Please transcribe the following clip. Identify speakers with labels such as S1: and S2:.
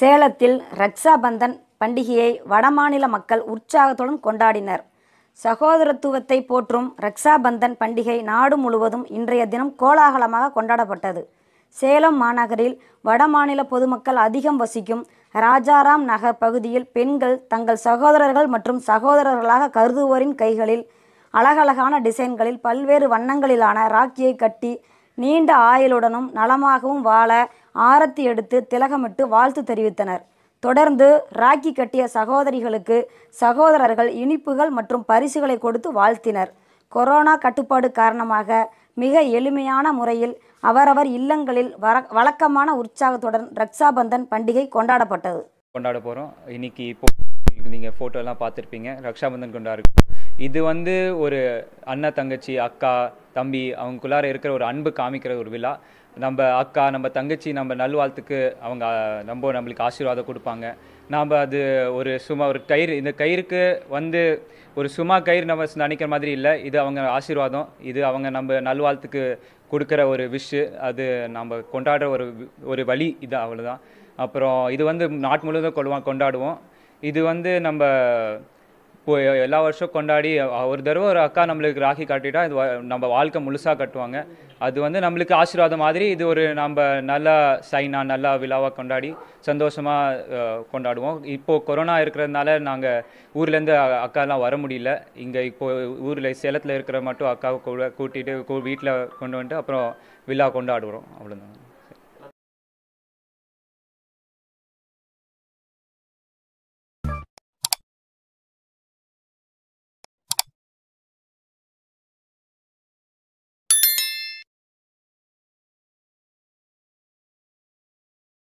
S1: சேலத்தில் ரக்ஷாபந்தன் பண்டிகையை வடமாநில மக்கள் உற்சாகத்துடன் கொண்டாடினர் சகோதரத்துவத்தை போற்றும் ரக்ஷாபந்தன் பண்டிகை நாடு முழுவதும் இன்றைய தினம் கோலாகலமாக கொண்டாடப்பட்டது சேலம் மாநகரில் வடமாநில பொதுமக்கள் அதிகம் வசிக்கும் ராஜாராம் நகர் பகுதியில் பெண்கள் தங்கள் சகோதரர்கள் மற்றும் சகோதரர்களாக கருதுவோரின் கைகளில் அழகழகான டிசைன்களில் பல்வேறு வண்ணங்களிலான ராக்கியை கட்டி நீண்ட ஆயுளுடனும் நலமாகவும் வாழ ஆரத்தி எடுத்து திலகமிட்டு வாழ்த்து தெரிவித்தனர் தொடர்ந்து ராக்கி கட்டிய சகோதரிகளுக்கு சகோதரர்கள் இனிப்புகள் மற்றும் பரிசுகளை கொடுத்து வாழ்த்தினர் கொரோனா கட்டுப்பாடு காரணமாக மிக எளிமையான முறையில் அவரவர் இல்லங்களில் வர வழக்கமான உற்சாகத்துடன் ரக்ஷாபந்தன் பண்டிகை கொண்டாடப்பட்டது
S2: கொண்டாட போகிறோம் இன்னைக்கு இப்போ நீங்கள் ஃபோட்டோலாம் பார்த்துருப்பீங்க ரக்ஷாபந்தன் கொண்டாடு இது வந்து ஒரு அண்ணா தங்கச்சி அக்கா தம்பி அவங்களுக்குள்ளார இருக்கிற ஒரு அன்பு காமிக்கிற ஒரு விழா நம்ம அக்கா நம்ம தங்கச்சி நம்ம நல்வாழ்த்துக்கு அவங்க நம்ம நம்மளுக்கு ஆசீர்வாதம் கொடுப்பாங்க நாம் அது ஒரு சும்மா ஒரு கயிறு இந்த கயிறுக்கு வந்து ஒரு சும்மா கயிறு நம்ம நினைக்கிற மாதிரி இல்லை இது அவங்க ஆசீர்வாதம் இது அவங்க நம்ம நல்வாழ்த்துக்கு கொடுக்குற ஒரு விஷ் அது நம்ம கொண்டாடுற ஒரு ஒரு வழி இது அவ்வளோதான் அப்புறம் இது வந்து நாட்டு முழுவதும் கொள்வா கொண்டாடுவோம் இது வந்து நம்ம எல்லா வருஷம் கொண்டாடி ஒரு தடவை ஒரு அக்கா நம்மளுக்கு ராக்கி காட்டிட்டா இது நம்ம வாழ்க்கை முழுசாக கட்டுவாங்க அது வந்து நம்மளுக்கு ஆசீர்வாதம் மாதிரி இது ஒரு நம்ம நல்லா சைனாக நல்லா விழாவாக கொண்டாடி சந்தோஷமாக கொண்டாடுவோம் இப்போது கொரோனா இருக்கிறதுனால நாங்கள் ஊர்லேருந்து அக்காலாம் வர முடியல இங்கே இப்போது ஊரில் சேலத்தில் இருக்கிற மட்டும் அக்காவை கூட கூட்டிகிட்டு வீட்டில் கொண்டு வந்துட்டு அப்புறம் விழா கொண்டாடுறோம் அவ்வளோதான்